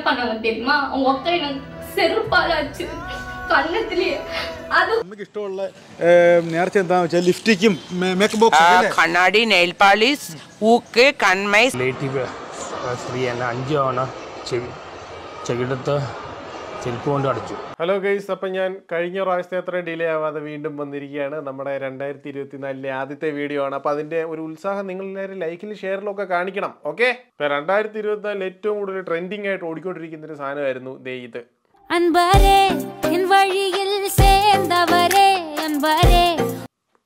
என்ன பண்ணாங்க தெரியுமா அவங்க அக்கா எனக்கு செருப்பாலாச்சு കണ്ണത്തില് നമുക്ക് ഇഷ്ടമുള്ള നേർച്ച എന്താണെന്ന് വെച്ചാൽ ലിഫ്റ്റിക്കും മേക്കപ്പ് ബോക്സ് കണ്ണാടി നെയിൽ പാളിഷ് ഊക്ക് കൺമൈ അഞ്ച് തവണ ചെകിടത്ത് ചെരുപ്പ് കൊണ്ട് അടിച്ചു ഹലോ ഗൈസ് അപ്പൊ ഞാൻ കഴിഞ്ഞ പ്രാവശ്യത്തെ അത്രയും ഡിലേ ആവാതെ വീണ്ടും വന്നിരിക്കുകയാണ് നമ്മുടെ രണ്ടായിരത്തി നാലിലെ ആദ്യത്തെ വീഡിയോ ആണ് അപ്പൊ അതിന്റെ ഒരു ഉത്സാഹം നിങ്ങൾ എല്ലാവരും ലൈക്കിലും ഷെയറിലും ഒക്കെ കാണിക്കണം ഓക്കെ ഇപ്പൊ രണ്ടായിരത്തി ഇരുപത്തിനാലിൽ ഏറ്റവും കൂടുതൽ ട്രെൻഡിങ് ആയിട്ട് ഓടിക്കൊണ്ടിരിക്കുന്ന ഒരു സാധനമായിരുന്നു ദേ ഇത്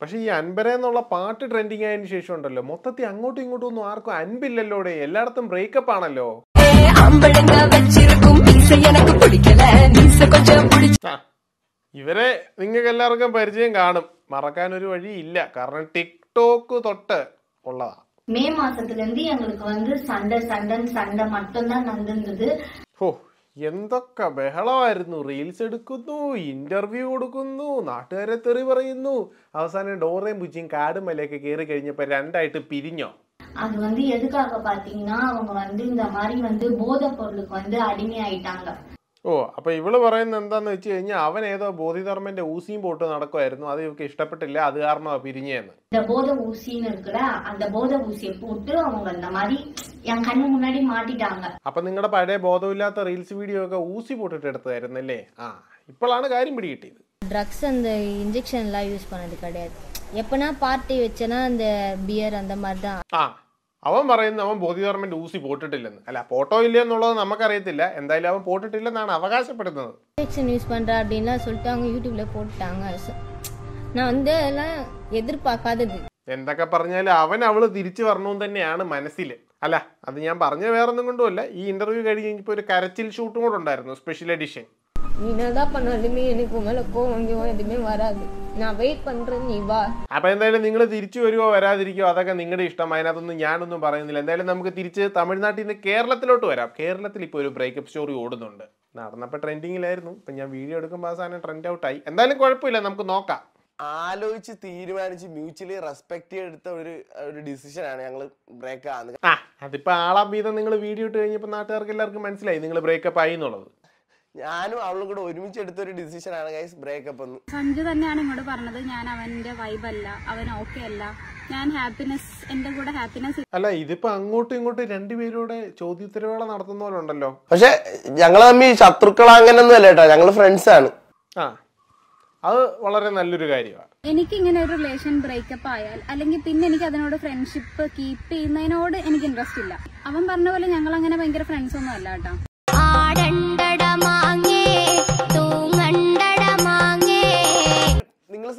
പക്ഷേ ഈ അൻപരെ എന്നുള്ള പാട്ട് ട്രെൻഡിങ് ആയതിനു ശേഷം ഉണ്ടല്ലോ മൊത്തത്തിൽ അങ്ങോട്ടും ഇങ്ങോട്ടും ഒന്നും ആർക്കും അൻപില്ലല്ലോടെ എല്ലായിടത്തും ബ്രേക്കപ്പ് ആണല്ലോ അമ്പഴങ്ങ വെച്ച് ഇവരെ നിങ്ങൾക്ക് എല്ലാവർക്കും പരിചയം കാണും മറക്കാൻ ഒരു വഴിയില്ല കാരണം ടിക്ടോക്ക് തൊട്ട് உள்ளதா മെയ് மாசத்துல ഞങ്ങൾക്ക് വന്ന് வந்து சண்டை സണ്ട சண்டை மட்டும்தான் എന്തൊക്കെ ബഹളമായിരുന്നു റീൽസ് എടുക്കുന്നു ഇന്റർവ്യൂ കൊടുക്കുന്നു നാട്ടുകാരെ തെറി പറയുന്നു അവസാനം ഡോറയും ബുജിയും മലയൊക്കെ കയറി കഴിഞ്ഞപ്പോൾ രണ്ടായിട്ട് പിരിഞ്ഞോ அது வந்து எதுக்காக பாத்தீங்கன்னா அவங்க வந்து இந்த மாதிரி வந்து போதை பொருளுக்கு வந்து அடிமையாயிட்டாங்க ഓ അപ്പൊ ഇവള് പറയുന്നത് എന്താന്ന് വെച്ച് കഴിഞ്ഞാൽ അവൻ ഏതോ ബോധിധർമ്മന്റെ ഊസിയും പോട്ട് നടക്കുമായിരുന്നു അത് ഇവക്ക് ഇഷ്ടപ്പെട്ടില്ല അത് കാരണം പിരിഞ്ഞെന്ന് இந்த போத ஊசின்னு இருக்குல்ல அந்த போத ஊசியை போட்டு அவங்க இந்த மாதிரி என் கண்ணு முன்னாடி மாட்டிட்டாங்க അപ്പൊ നിങ്ങളുടെ പഴയ ബോധമില്ലാത്ത റീൽസ് വീഡിയോ ഒക്കെ ഊസി പോട്ടിട്ട് എടുത്തായിരുന്നല്ലേ ആ ഇപ്പോഴാണ് കാര്യം പിടികിട്ടിയത് ட்ரக்ஸ் அந்த இன்ஜெக்ஷன்லாம் யூஸ் பண்ணது கிடையாது எப்பனா பார்ட்டி வச்சேன்னா அந்த பியர் அந்த மாதிரி தான் ആ അവൻ പറയുന്നത് അവൻ മോദി ഗവൺമെന്റ് ഊസി പോട്ടിട്ടില്ലെന്ന് അല്ല പോട്ടോ ഇല്ല എന്നുള്ളത് നമുക്കറിയത്തില്ല എന്തായാലും അവൻ പോട്ടിട്ടില്ലെന്നാണ് അവകാശപ്പെടുന്നത് എന്തൊക്കെ പറഞ്ഞാലും അവൻ അവള് തിരിച്ചു വരണു തന്നെയാണ് മനസ്സിൽ അല്ല അത് ഞാൻ പറഞ്ഞ വേറൊന്നും കൊണ്ടുമല്ല ഈ ഇന്റർവ്യൂ കഴിഞ്ഞ് കഴിഞ്ഞപ്പോൾ ഒരു കരച്ചിൽ ഷൂട്ടും കൂടെ ഉണ്ടായിരുന്നു സ്പെഷ്യൽ എഡിഷൻ நீனதான் பண்ணாலுமே எனக்கு மேல கோவம் எதுவுமே வராது ഞാൻ വെയിറ്റ് பண்றேன் നീ വാ അപ്പൊ എന്തായാലും നിങ്ങൾ തിരിച്ചു വരുവോ വരാതിരിക്കോ അതൊക്കെ നിങ്ങളുടെ ഇഷ്ടം അതിനകത്തൊന്നും ഞാനൊന്നും പറയുന്നില്ല എന്തായാലും നമുക്ക് തിരിച്ച് തമിഴ്നാട്ടിൽ നിന്ന് കേരളത്തിലോട്ട് വരാം കേരളത്തിൽ ഇപ്പോൾ ഒരു ബ്രേക്കപ്പ് സ്റ്റോറി ഓടുന്നുണ്ട് നടന്നപ്പോൾ ട്രെൻഡിങ്ങിലായിരുന്നു ഇപ്പൊ ഞാൻ വീഡിയോ എടുക്കുമ്പോൾ അവസാനം ട്രെൻഡ് ഔട്ട് ആയി എന്തായാലും കുഴപ്പമില്ല നമുക്ക് നോക്കാം ആലോചിച്ച് തീരുമാനിച്ച് മ്യൂച്വലി റെസ്പെക്ട് എടുത്ത ഒരു ഒരു ആണ് ഞങ്ങൾ ബ്രേക്ക് ആ അതിപ്പോ ആളാ നിങ്ങൾ വീഡിയോ ഇട്ട് കഴിഞ്ഞപ്പോൾ നാട്ടുകാർക്ക് എല്ലാവർക്കും മനസ്സിലായി നിങ്ങൾ ബ്രേക്കപ്പ് ആയി എന്നുള്ളത് ഞാനും അവളും കൂടെ ഒരുമിച്ച് എടുത്തൊരു ഡിസിഷൻ ആണ് ഗൈസ് ബ്രേക്കപ്പ് എന്ന് സഞ്ജു തന്നെയാണ് ഇങ്ങോട്ട് പറഞ്ഞത് ഞാൻ അവന്റെ വൈബ് അല്ല അവൻ ഓക്കെ അല്ല ഞാൻ ഹാപ്പിനെസ് എന്റെ കൂടെ ഹാപ്പിനെസ് അല്ല ഇതിപ്പോ അങ്ങോട്ടും ഇങ്ങോട്ടും രണ്ടുപേരോടെ ചോദ്യോത്തരവേള നടത്തുന്ന പോലെ ഉണ്ടല്ലോ പക്ഷെ ഞങ്ങൾ തമ്മിൽ ശത്രുക്കൾ അങ്ങനെയൊന്നും അല്ല കേട്ടോ ഞങ്ങള് ഫ്രണ്ട്സ് ആണ് ആ അത് വളരെ നല്ലൊരു കാര്യമാണ് എനിക്ക് ഇങ്ങനെ ഒരു റിലേഷൻ ബ്രേക്കപ്പ് ആയാൽ അല്ലെങ്കിൽ പിന്നെ എനിക്ക് അതിനോട് ഫ്രണ്ട്ഷിപ്പ് കീപ്പ് ചെയ്യുന്നതിനോട് എനിക്ക് ഇൻട്രസ്റ്റ് ഇല്ല അവൻ പറഞ്ഞ പോലെ ഞങ്ങൾ അങ്ങനെ ഭയങ്കര ഫ്രണ്ട്സ് ഒന്നും അല്ല കേട്ടോ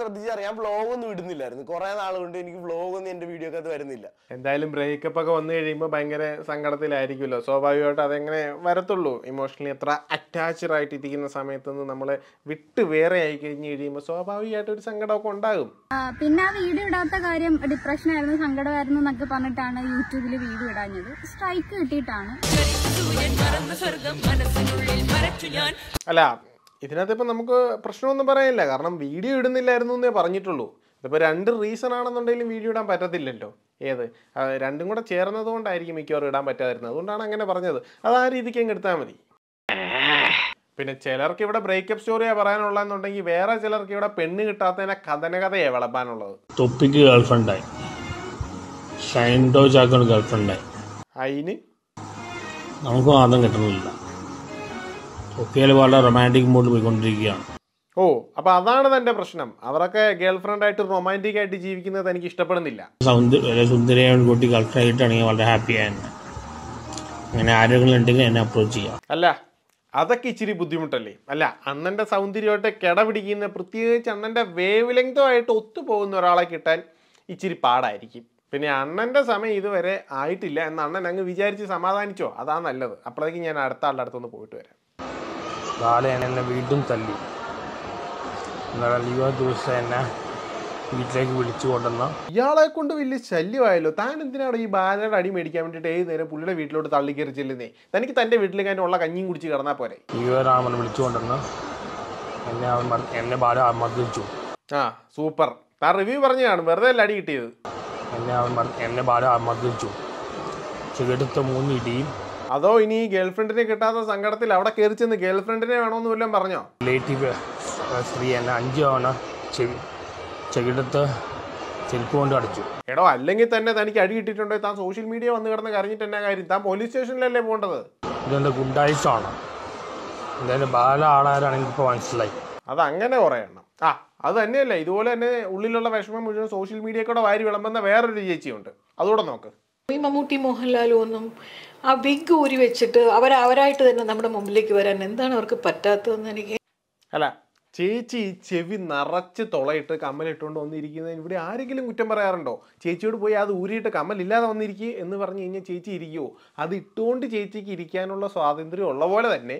ശ്രദ്ധിച്ചറിയാം ഞാൻ വ്ലോഗ് ഒന്നും ഇടുന്നില്ലായിരുന്നു കുറെ നാളുകൊണ്ട് എനിക്ക് വ്ലോഗ് ഒന്നും എന്റെ വീഡിയോ അകത്ത് വരുന്നില്ല എന്തായാലും ബ്രേക്കപ്പ് ഒക്കെ വന്നു കഴിയുമ്പോൾ ഭയങ്കര സങ്കടത്തിലായിരിക്കുമല്ലോ സ്വാഭാവികമായിട്ട് അതെങ്ങനെ വരത്തുള്ളൂ ഇമോഷണലി എത്ര അറ്റാച്ച്ഡ് ആയിട്ട് ഇരിക്കുന്ന സമയത്ത് നിന്ന് നമ്മളെ വിട്ട് വേറെ ആയി കഴിഞ്ഞ് കഴിയുമ്പോൾ സ്വാഭാവികമായിട്ട് ഒരു സങ്കടമൊക്കെ ഉണ്ടാകും പിന്നെ ആ വീഡിയോ ഇടാത്ത കാര്യം ഡിപ്രഷൻ ആയിരുന്നു സങ്കടമായിരുന്നു എന്നൊക്കെ പറഞ്ഞിട്ടാണ് യൂട്യൂബിൽ വീഡിയോ ഇടാഞ്ഞത് സ്ട്രൈക്ക് കിട്ടിയിട്ടാണ് അല്ല ഇതിനകത്ത് ഇപ്പം നമുക്ക് പ്രശ്നമൊന്നും പറയാനില്ല കാരണം വീഡിയോ ഇടുന്നില്ലായിരുന്നു എന്നേ പറഞ്ഞിട്ടുള്ളൂ ഇതിപ്പോൾ രണ്ട് റീസൺ ആണെന്നുണ്ടെങ്കിലും വീഡിയോ ഇടാൻ പറ്റത്തില്ലല്ലോ ഏത് രണ്ടും കൂടെ ചേർന്നത് കൊണ്ടായിരിക്കും മിക്കവാറും ഇടാൻ പറ്റാതിരുന്നത് അതുകൊണ്ടാണ് അങ്ങനെ പറഞ്ഞത് അത് ആ രീതിക്ക് അങ്ങ് എടുത്താൽ മതി പിന്നെ ചിലർക്ക് ഇവിടെ ബ്രേക്കപ്പ് സ്റ്റോറിയാ പറയാനുള്ളതെന്നുണ്ടെങ്കിൽ വേറെ ചിലർക്ക് ഇവിടെ പെണ്ണ് കിട്ടാത്തതിനെ കഥന കഥയാ വിളപ്പാനുള്ളത് തൊപ്പിക്ക് ഗേൾഫ്രണ്ടായി ഷൈൻഡോ ചാക്കോട് ഗേൾഫ്രണ്ടായി അതിന് നമുക്ക് ആദ്യം കിട്ടുന്നില്ല ഒക്കെയാൽ വളരെ റൊമാൻറ്റിക് മൂഡിൽ പോയിക്കൊണ്ടിരിക്കുകയാണ് ഓ അപ്പൊ അതാണ് തന്റെ പ്രശ്നം അവരൊക്കെ ഗേൾ ഫ്രണ്ട് ആയിട്ട് റൊമാൻറ്റിക് ആയിട്ട് ജീവിക്കുന്നത് എനിക്ക് ഇഷ്ടപ്പെടുന്നില്ല സുന്ദരിയായിട്ട് ഒരു വളരെ ഹാപ്പി ആയിരുന്നു അങ്ങനെ ആരെങ്കിലും ഉണ്ടെങ്കിൽ എന്നെ അപ്രോച്ച് ചെയ്യാം അല്ല അതൊക്കെ ഇച്ചിരി ബുദ്ധിമുട്ടല്ലേ അല്ല അന്നന്റെ സൗന്ദര്യമായിട്ട് കിടപിടിക്കുന്ന പ്രത്യേകിച്ച് അന്നന്റെ വേവ് ലെങ്തുമായിട്ട് ഒത്തുപോകുന്ന ഒരാളെ കിട്ടാൻ ഇച്ചിരി പാടായിരിക്കും പിന്നെ അണ്ണന്റെ സമയം ഇതുവരെ ആയിട്ടില്ല എന്ന് അണ്ണൻ അങ്ങ് വിചാരിച്ച് സമാധാനിച്ചോ അതാ നല്ലത് അപ്പോഴേക്കും ഞാൻ അടുത്ത ആളുടെ അടുത്തൊന്ന് പോയിട്ട് വരാം ബാലൻ എന്നെ വീണ്ടും തല്ലി എന്നാൽ യുവ ദിവസം എന്നെ വീട്ടിലേക്ക് വിളിച്ചു കൊണ്ടുവന്ന ഇയാളെ കൊണ്ട് വലിയ ശല്യമായല്ലോ താൻ എന്തിനാണ് ഈ ബാലയുടെ അടി മേടിക്കാൻ വേണ്ടിയിട്ട് ഏത് നേരം പുള്ളിയുടെ വീട്ടിലോട്ട് തള്ളിക്കയറി ചെല്ലുന്നേ തനിക്ക് തൻ്റെ വീട്ടിലേക്ക് അതിൻ്റെ ഉള്ള കഞ്ഞിയും കുടിച്ച് കിടന്നാൽ പോരെ യുവരാമൻ വിളിച്ചു കൊണ്ടുവന്ന് എന്നെ അവൻ എന്നെ ബാല മർദ്ദിച്ചു ആ സൂപ്പർ താൻ റിവ്യൂ പറഞ്ഞതാണ് വെറുതെ അല്ല അടി കിട്ടിയത് എന്നെ അവൻ എന്നെ ബാല മർദ്ദിച്ചു ചെടുത്ത മൂന്ന് ഇടിയും അതോ ഇനി ഗേൾഫ്രണ്ടിനെ കിട്ടാത്ത സങ്കടത്തിൽ അവിടെ കയറി ചെന്ന് ഗേൾഫ്രണ്ടിനെ വേണമെന്ന് വല്ലതും പറഞ്ഞോ റിലേറ്റീവ് സ്ത്രീ എന്നെ അഞ്ചു തവണ ചെവി അടിച്ചു എടോ അല്ലെങ്കിൽ തന്നെ തനിക്ക് അടി കിട്ടിയിട്ടുണ്ടോ താൻ സോഷ്യൽ മീഡിയ വന്ന് കിടന്ന് കരഞ്ഞിട്ട് എന്നാ കാര്യം താൻ പോലീസ് സ്റ്റേഷനിലല്ലേ പോകേണ്ടത് ഇതെന്റെ ഗുണ്ടായിസാണ് എന്തായാലും ബാല ആളാരാണെങ്കിൽ ഇപ്പൊ മനസ്സിലായി അത് അങ്ങനെ കുറേ എണ്ണം ആ അത് തന്നെയല്ല ഇതുപോലെ തന്നെ ഉള്ളിലുള്ള വിഷമം മുഴുവൻ സോഷ്യൽ മീഡിയ കൂടെ വാരി വിളമ്പുന്ന വേറൊരു ചേച്ചിയുണ്ട് അതുകൂടെ നോക്ക് ഈ മമ്മൂട്ടി മോഹൻലാലും ഒന്നും ആ വിഗ് ഊരി വെച്ചിട്ട് അവർ അവരായിട്ട് തന്നെ നമ്മുടെ മുമ്പിലേക്ക് വരാൻ എന്താണ് അവർക്ക് പറ്റാത്തതെന്ന് എനിക്ക് അല്ല ചേച്ചി ചെവി നിറച്ച് തുളയിട്ട് കമ്മലിട്ടുകൊണ്ട് വന്നിരിക്കുന്നതിന് ഇവിടെ ആരെങ്കിലും കുറ്റം പറയാറുണ്ടോ ചേച്ചിയോട് പോയി അത് ഊരിയിട്ട് കമ്മലില്ലാതെ വന്നിരിക്കുക എന്ന് പറഞ്ഞു കഴിഞ്ഞാൽ ചേച്ചി ഇരിക്കുമോ അത് ഇട്ടുകൊണ്ട് ചേച്ചിക്ക് ഇരിക്കാനുള്ള സ്വാതന്ത്ര്യം ഉള്ള പോലെ തന്നെ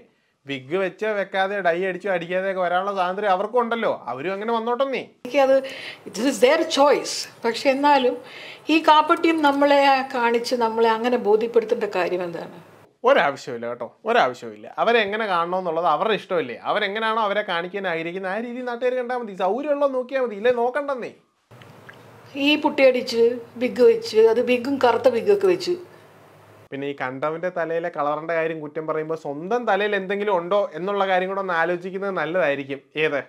വിഗ് വെച്ച് വെക്കാതെ ഡൈ അടിച്ചു അടിക്കാതെ ഒക്കെ വരാനുള്ള സ്വാതന്ത്ര്യം അവർക്കും ഉണ്ടല്ലോ അവരും അങ്ങനെ വന്നോട്ടെ നീ എനിക്കത് ഇറ്റ് ഇസ് ചോയ്സ് പക്ഷെ എന്നാലും ഈ കാപ്പട്ടിയും നമ്മളെ കാണിച്ച് നമ്മളെ അങ്ങനെ ബോധ്യപ്പെടുത്തേണ്ട കാര്യം എന്താണ് ഒരാവശ്യമില്ല കേട്ടോ ഒരാവശ്യമില്ല അവരെങ്ങനെ കാണണം എന്നുള്ളത് അവരുടെ ഇഷ്ടമില്ലേ അവരെങ്ങനെയാണോ അവരെ കാണിക്കാൻ ആഗ്രഹിക്കുന്നത് ആ രീതി നാട്ടുകാർ കണ്ടാൽ മതി സൗകര്യമുള്ള നോക്കിയാൽ മതി ഇല്ലേ നോക്കണ്ടെന്നേ ഈ പുട്ടിയടിച്ച് ബിഗ് വെച്ച് അത് ബിഗും കറുത്ത ഒക്കെ വെച്ച് പിന്നെ ഈ കണ്ടവന്റെ തലയിലെ കളറിന്റെ കാര്യം കുറ്റം പറയുമ്പോൾ സ്വന്തം തലയിൽ എന്തെങ്കിലും ഉണ്ടോ എന്നുള്ള കാര്യം കൂടെ ഒന്ന് ആലോചിക്കുന്നത് നല്ലതായിരിക്കും ഏത്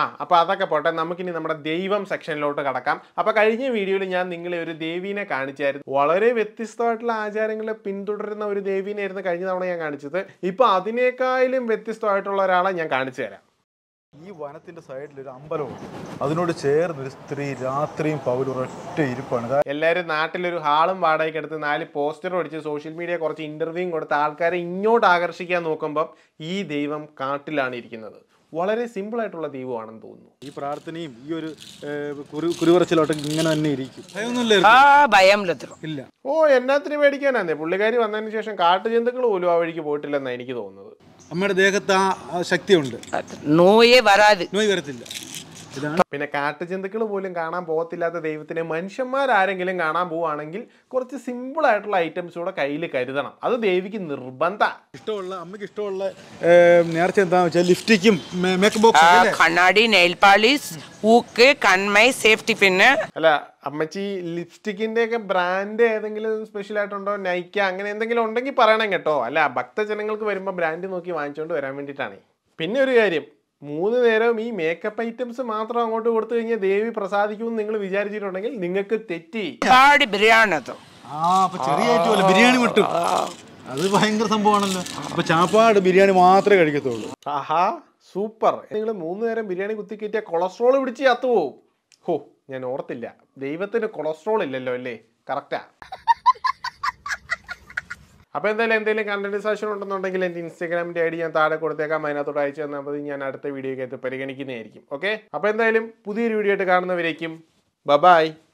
ആ അപ്പൊ അതൊക്കെ പോട്ടെ നമുക്കിനി നമ്മുടെ ദൈവം സെക്ഷനിലോട്ട് കടക്കാം അപ്പൊ കഴിഞ്ഞ വീഡിയോയിൽ ഞാൻ നിങ്ങളെ ഒരു ദേവീനെ കാണിച്ചായിരുന്നു വളരെ വ്യത്യസ്തമായിട്ടുള്ള ആചാരങ്ങളെ പിന്തുടരുന്ന ഒരു ദേവീനെ ആയിരുന്നു കഴിഞ്ഞ തവണ ഞാൻ കാണിച്ചത് ഇപ്പൊ അതിനേക്കാളും വ്യത്യസ്തമായിട്ടുള്ള ഒരാളെ ഞാൻ കാണിച്ചു തരാം ഈ വനത്തിന്റെ സൈഡിൽ ഒരു അമ്പലമുണ്ട് അതിനോട് ചേർന്ന് ഒരു സ്ത്രീ രാത്രിയും പകലും ഇരിപ്പാണ് എല്ലാവരും നാട്ടിലൊരു ഹാളും വാടകയ്ക്ക് എടുത്ത് നാല് പോസ്റ്റർ ഒടിച്ച് സോഷ്യൽ മീഡിയ കുറച്ച് ഇന്റർവ്യൂ കൊടുത്ത് ആൾക്കാരെ ഇങ്ങോട്ട് ആകർഷിക്കാൻ നോക്കുമ്പോൾ ഈ ദൈവം കാട്ടിലാണ് ഇരിക്കുന്നത് വളരെ സിമ്പിൾ ആയിട്ടുള്ള ദൈവമാണെന്ന് തോന്നുന്നു ഈ പ്രാർത്ഥനയും ഈ ഒരു കുരുവറച്ചിലോട്ട് ഇങ്ങനെ തന്നെ ഇരിക്കും ഇല്ല ഓ എന്നാത്തിനും മേടിക്കാനാന്നേ പുള്ളിക്കാരി വന്നതിന് ശേഷം കാട്ടുജന്തുക്കൾ പോലും ആ വഴിക്ക് പോയിട്ടില്ലെന്നാണ് എനിക്ക് തോന്നുന്നത് അമ്മയുടെ ദേഹത്ത് ആ ശക്തിയുണ്ട് നോയേ വരാതെ നോയ് വരത്തില്ല പിന്നെ കാട്ടുജന്തുക്കൾ പോലും കാണാൻ പോകത്തില്ലാത്ത ദൈവത്തിനെ മനുഷ്യന്മാരാരെങ്കിലും കാണാൻ പോവുകയാണെങ്കിൽ കുറച്ച് സിമ്പിൾ ആയിട്ടുള്ള ഐറ്റംസ് കൂടെ കയ്യിൽ കരുതണം അത് ദേവിക്ക് നിർബന്ധ ഇഷ്ടമുള്ള അമ്മയ്ക്ക് ഇഷ്ടമുള്ള നേർച്ച എന്താണെന്ന് വെച്ചാൽ ലിഫ്റ്റിക്കും മേക്കപ്പ് കണ്ണാടി നെയിൽ പാളിഷ് ഊക്ക് കൺമൈ സേഫ്റ്റി പിന്നെ അല്ല അമ്മച്ചി ലിപ്സ്റ്റിക്കിന്റെ ഒക്കെ ബ്രാൻഡ് ഏതെങ്കിലും സ്പെഷ്യൽ ആയിട്ടുണ്ടോ നൈക്ക അങ്ങനെ എന്തെങ്കിലും ഉണ്ടെങ്കിൽ പറയണം കേട്ടോ അല്ല ഭക്തജനങ്ങൾക്ക് വരുമ്പോൾ ബ്രാൻഡ് നോക്കി വാങ്ങിച്ചുകൊണ്ട് വരാൻ വേണ്ടിയിട്ടാണ് പിന്നെ ഒരു കാര്യം മൂന്ന് നേരം ഈ മേക്കപ്പ് ഐറ്റംസ് മാത്രം അങ്ങോട്ട് കൊടുത്തു കഴിഞ്ഞാൽ ദേവി പ്രസാദിക്കുമെന്ന് നിങ്ങൾ വിചാരിച്ചിട്ടുണ്ടെങ്കിൽ നിങ്ങൾക്ക് തെറ്റി ബിരിയാണി ബിരിയാണി വിട്ടു അത് ഭയങ്കര സംഭവമാണല്ലോ അപ്പൊ ചാപ്പാട് ബിരിയാണി മാത്രമേ കഴിക്കത്തുള്ളൂ ആഹാ സൂപ്പർ നിങ്ങൾ മൂന്ന് നേരം ബിരിയാണി കുത്തിക്കയറ്റിയ കൊളസ്ട്രോൾ പിടിച്ച് ചാത്തുപോകും ഹോ ഞാൻ ഓർത്തില്ല ദൈവത്തിന് കൊളസ്ട്രോൾ ഇല്ലല്ലോ അല്ലേ കറക്റ്റാ അപ്പോൾ എന്തായാലും എന്തെങ്കിലും കണ്ടന്റ് സജഷൻ ഉണ്ടെന്നുണ്ടെങ്കിൽ എൻ്റെ ഇൻസ്റ്റാഗ്രാമിൻ്റെ ഐ ഡി ഞാൻ താഴെ കൊടുത്തേക്കാം അതിനകത്തോട്ട് അയച്ചു തന്നാൽ മതി ഞാൻ അടുത്ത വീഡിയോക്കകത്ത് പരിഗണിക്കുന്നതായിരിക്കും ഓക്കെ അപ്പോൾ എന്തായാലും പുതിയൊരു വീഡിയോ ആയിട്ട് കാണുന്നവരേക്കും ബബായ്